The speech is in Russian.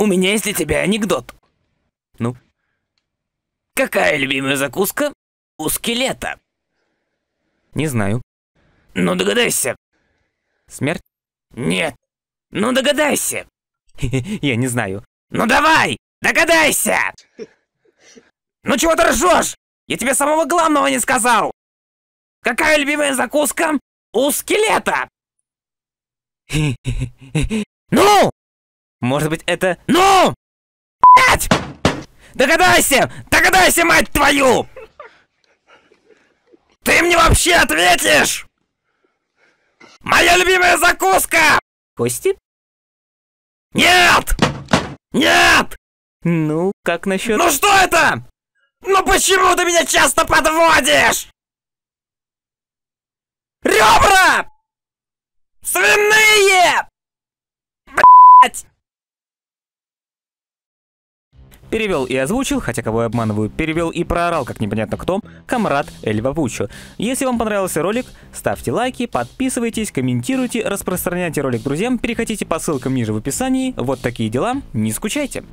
У меня есть для тебя анекдот. Ну? Какая любимая закуска у скелета? Не знаю. Ну догадайся. Смерть? Нет. Ну догадайся. Я не знаю. Ну давай, догадайся! Ну чего ты ржешь? Я тебе самого главного не сказал! Какая любимая закуска у скелета? Ну! Может быть, это... Ну! Блять! Догадайся! Догадайся, мать твою! Ты мне вообще ответишь? Моя любимая закуска! Кости? Нет! Нет! Ну, как насчет... Ну что это? Ну почему ты меня часто подводишь? Ребра! Свиные! Блять! Перевел и озвучил, хотя кого я обманываю, перевел и проорал, как непонятно кто, комрад Эль Вапучо. Если вам понравился ролик, ставьте лайки, подписывайтесь, комментируйте, распространяйте ролик друзьям, переходите по ссылкам ниже в описании. Вот такие дела, не скучайте.